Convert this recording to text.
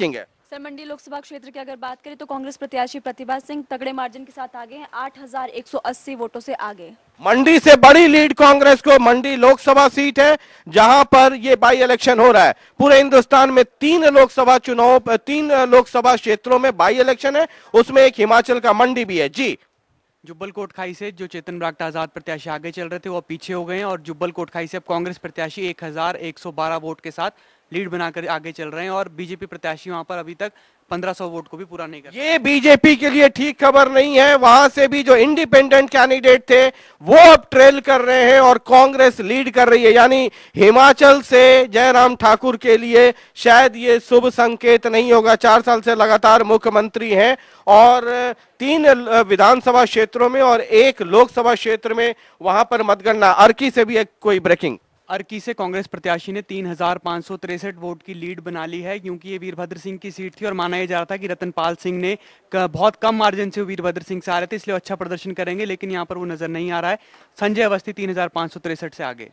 king है sir मंडी लोकसभा क्षेत्र की अगर बात करें तो कांग्रेस प्रत्याशी प्रतिभा सिंह तगड़े मार्जिन के साथ आगे हैं 8,180 वोटों से आगे मंडी से बड़ी लीड कांग्रेस को मंडी लोकसभा सीट है जहां पर ये बाई इलेक्शन हो रहा है पूरे हिंदुस्तान में तीन लोकसभा चुनाव तीन लोकसभा क्षेत्रों में बाई इलेक्शन है उसमें एक हिमाचल का मंडी भी है जी जुब्बल कोटखाई से जो चेतन बरागटा आजाद प्रत्याशी आगे चल रहे थे वो पीछे हो गए हैं और जुब्बल कोटखाई से अब कांग्रेस प्रत्याशी 1112 वोट के साथ लीड बनाकर आगे चल रहे हैं और बीजेपी प्रत्याशी वहां पर अभी तक 1500 वोट को भी पूरा नहीं कर ये बीजेपी के लिए ठीक खबर नहीं है वहां से भी जो इंडिपेंडेंट कैंडिडेट थे वो अब ट्रेल कर रहे हैं और कांग्रेस लीड कर रही है यानी हिमाचल से जयराम ठाकुर के लिए शायद ये शुभ संकेत नहीं होगा चार साल से लगातार मुख्यमंत्री हैं और तीन विधानसभा क्षेत्रों में और एक लोकसभा क्षेत्र में वहां पर मतगणना अर्की से भी एक कोई ब्रेकिंग अर्की से कांग्रेस प्रत्याशी ने तीन वोट की लीड बना ली है क्योंकि ये वीरभद्र सिंह की सीट थी और माना यह जा रहा था कि रतनपाल सिंह ने बहुत कम मार्जिन से वीरभद्र सिंह से आ रहे थे इसलिए अच्छा प्रदर्शन करेंगे लेकिन यहाँ पर वो नजर नहीं आ रहा है संजय अवस्थी तीन से आगे